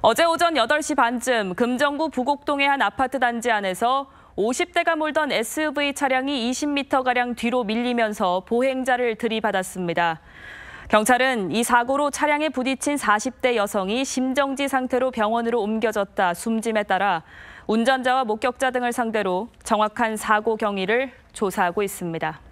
어제 오전 8시 반쯤 금정구 부곡동의 한 아파트 단지 안에서 50대가 몰던 SUV 차량이 20m가량 뒤로 밀리면서 보행자를 들이받았습니다. 경찰은 이 사고로 차량에 부딪힌 40대 여성이 심정지 상태로 병원으로 옮겨졌다 숨짐에 따라 운전자와 목격자 등을 상대로 정확한 사고 경위를 조사하고 있습니다.